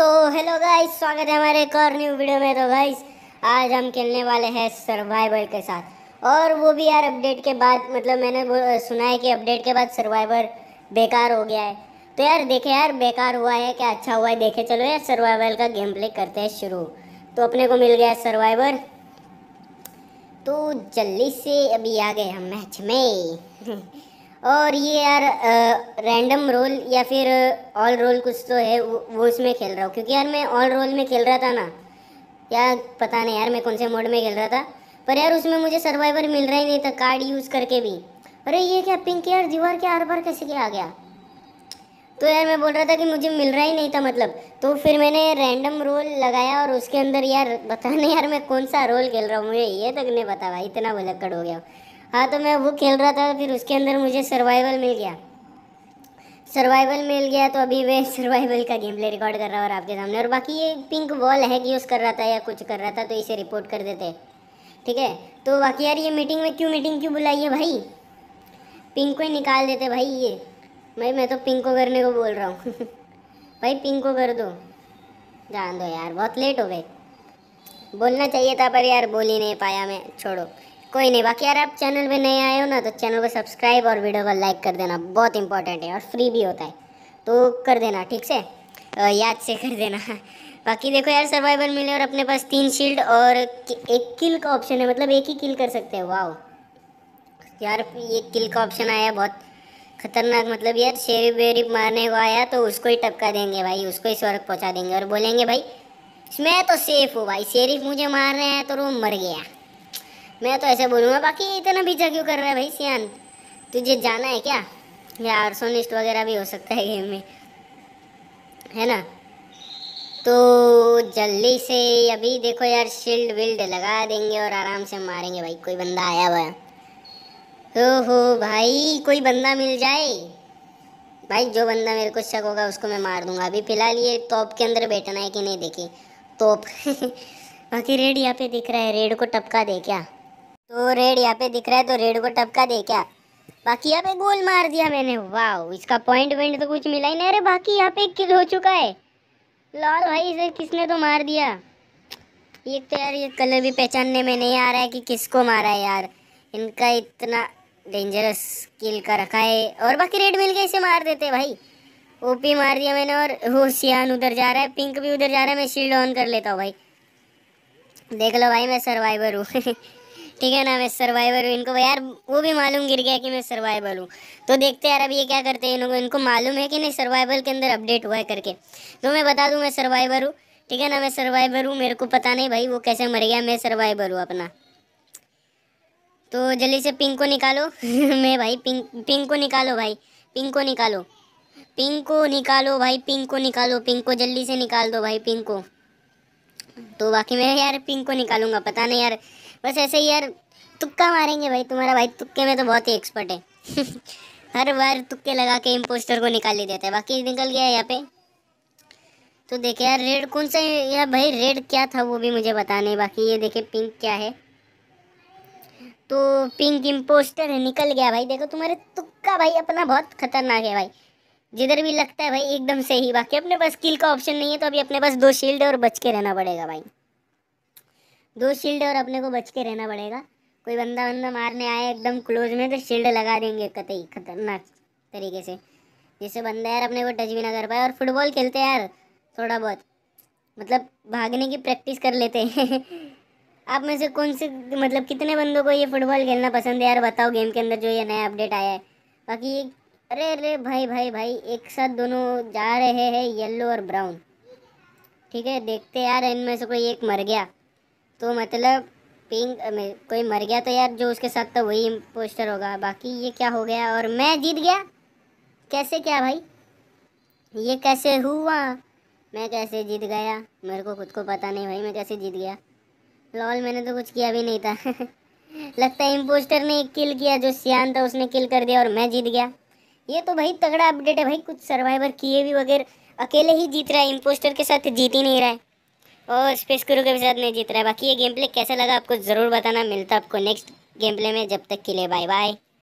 तो hello guys स्वागत है हमारे एक और न्यू वीडियो में तो गाइस आज हम खेलने वाले हैं सर्वाइवर के साथ और वो भी यार अपडेट के बाद मतलब मैंने सुना है कि अपडेट के बाद सर्वाइवर बेकार हो गया है तो यार देखे यार बेकार हुआ है क्या अच्छा हुआ है देखे चलो यार सर्वाइवर का गेम प्ले करते हैं शुरू तो अपने को मिल गया सर्वाइवर तो जल्दी से अभी आ गए हम मैच में और ये यार रैंडम रोल या फिर ऑल रोल कुछ तो है वो, उसमें खेल रहा हूँ क्योंकि यार मैं ऑल रोल में खेल रहा था ना या पता नहीं यार मैं कौन से मोड में खेल रहा था पर यार उसमें मुझे सर्वाइवर मिल रहा ही नहीं था कार्ड यूज़ करके भी अरे ये क्या पिंक यार दीवार के आर पार कैसे क्या आ गया तो यार मैं बोल रहा था कि मुझे मिल रहा ही नहीं था मतलब तो फिर मैंने रैंडम रोल लगाया और उसके अंदर यार बता नहीं यार मैं कौन सा रोल खेल रहा हूँ मुझे ये तक नहीं पता भाई इतना भलक्कड़ हो गया हाँ तो मैं वो खेल रहा था फिर उसके अंदर मुझे सर्वाइवल मिल गया सर्वाइवल मिल गया तो अभी मैं सर्वाइवल का गेम प्ले रिकॉर्ड कर रहा हूँ और आपके सामने और बाकी ये पिंक बॉल हैक यूज़ कर रहा था या कुछ कर रहा था तो इसे रिपोर्ट कर देते ठीक है तो बाकी यार ये मीटिंग में क्यों मीटिंग क्यों बुलाई है भाई पिंक को ही निकाल देते भाई ये भाई मैं तो पिंक को करने को बोल रहा हूँ भाई पिंक को कर दो जान दो यार बहुत लेट हो गए बोलना चाहिए था पर यार बोल ही नहीं पाया मैं छोड़ो कोई नहीं बाकी यार आप चैनल पे नए आए हो ना तो चैनल को सब्सक्राइब और वीडियो को लाइक कर देना बहुत इंपॉर्टेंट है और फ्री भी होता है तो कर देना ठीक से याद से कर देना बाकी देखो यार सर्वाइवल मिले और अपने पास तीन शील्ड और एक किल का ऑप्शन है मतलब एक ही किल कर सकते हैं वाह यार ये किल का ऑप्शन आया बहुत खतरनाक मतलब यार शेर बेरी मारने को आया तो उसको ही टपका देंगे भाई उसको ही स्वर्ग पहुंचा देंगे और बोलेंगे भाई मैं तो सेफ हूँ भाई शेरिफ मुझे मार रहे हैं तो वो मर गया मैं तो ऐसे बोलूँगा बाकी इतना पीछा क्यों कर रहा है भाई सियान तुझे जाना है क्या या आर्सोनिस्ट वगैरह भी हो सकता है गेम में है ना तो जल्दी से अभी देखो यार शील्ड विल्ड लगा देंगे और आराम से मारेंगे भाई कोई बंदा आया हुआ तो हो भाई कोई बंदा मिल जाए भाई जो बंदा मेरे को शक होगा उसको मैं मार दूंगा अभी फिलहाल ये टॉप के अंदर बैठना है कि नहीं देखिए टॉप बाकी रेड यहाँ पे दिख रहा है रेड को टपका दे क्या तो रेड यहाँ पे दिख रहा है तो रेड को टपका दे क्या बाकी यहाँ पे गोल मार दिया मैंने वाह इसका पॉइंट वेंट तो कुछ मिला ही नहीं अरे बाकी यहाँ पे किल हो चुका है लाल भाई इसे किसने तो मार दिया ये तो यार ये कलर भी पहचानने में नहीं आ रहा है कि किसको मारा है यार इनका इतना डेंजरस किल का रखा है और बाकी रेड मिल गया इसे मार देते भाई ओपी मार दिया मैंने और हो सियान उधर जा रहा है पिंक भी उधर जा रहा है मैं शील्ड ऑन कर लेता हूँ भाई देख लो भाई मैं सर्वाइवर हूँ ठीक है ना मैं सर्वाइवर हूँ इनको यार वो भी मालूम गिर गया कि मैं सर्वाइवल हूँ तो देखते हैं यार अब ये क्या करते हैं इनको इनको मालूम है कि नहीं सर्वाइवल के अंदर अपडेट हुआ है करके तो मैं बता दूँ मैं सर्वाइवर हूँ ठीक है ना मैं सर्वाइवर हूँ मेरे को पता नहीं भाई वो कैसे मर गया मैं सर्वाइवर हूँ अपना तो जल्दी से पिंक को निकालो मैं भाई पिंक पिंक को निकालो भाई पिंक को निकालो पिंक को निकालो भाई पिंक को निकालो पिंक को जल्दी से निकाल दो भाई पिंक को तो बाकी मैं यार पिंक को निकालूंगा पता नहीं यार बस ऐसे ही यार तुक्का मारेंगे भाई तुम्हारा भाई तुक्के में तो बहुत ही एक्सपर्ट है हर बार तुक्के लगा के इम्पोस्टर को निकाल ही देता है बाकी निकल गया है यहाँ पे तो देखे यार रेड कौन सा यार भाई रेड क्या था वो भी मुझे बताने बाकी ये देखे पिंक क्या है तो पिंक इम्पोस्टर है निकल गया भाई देखो तुम्हारे तुक्का भाई अपना बहुत खतरनाक है भाई जिधर भी लगता है भाई एकदम सही बाकी अपने पास किल का ऑप्शन नहीं है तो अभी अपने पास दो शील्ड और बच के रहना पड़ेगा भाई दो शील्ड और अपने को बच के रहना पड़ेगा कोई बंदा बंदा मारने आए एकदम क्लोज में तो शील्ड लगा देंगे कतई खतरनाक तरीके से जिससे बंदा यार अपने को टच भी ना कर पाए और फुटबॉल खेलते यार थोड़ा बहुत मतलब भागने की प्रैक्टिस कर लेते हैं आप में से कौन से मतलब कितने बंदों को ये फुटबॉल खेलना पसंद है यार बताओ गेम के अंदर जो ये नया अपडेट आया है बाकी ये अरे अरे भाई भाई भाई एक साथ दोनों जा रहे हैं येलो और ब्राउन ठीक है देखते यार इनमें से कोई एक मर गया तो मतलब पिंक कोई मर गया तो यार जो उसके साथ था वही पोस्टर होगा बाकी ये क्या हो गया और मैं जीत गया कैसे क्या भाई ये कैसे हुआ मैं कैसे जीत गया मेरे को खुद को पता नहीं भाई मैं कैसे जीत गया लॉल मैंने तो कुछ किया भी नहीं था लगता है इम्पोस्टर ने किल किया जो सियान था उसने किल कर दिया और मैं जीत गया ये तो भाई तगड़ा अपडेट है भाई कुछ सर्वाइवर किए भी वगैरह अकेले ही जीत रहा है इम्पोस्टर के साथ जीत ही नहीं रहा है और स्पेस क्रू के साथ नहीं जीत रहा है बाकी ये गेम प्ले कैसा लगा आपको ज़रूर बताना मिलता आपको नेक्स्ट गेम प्ले में जब तक के लिए बाय बाय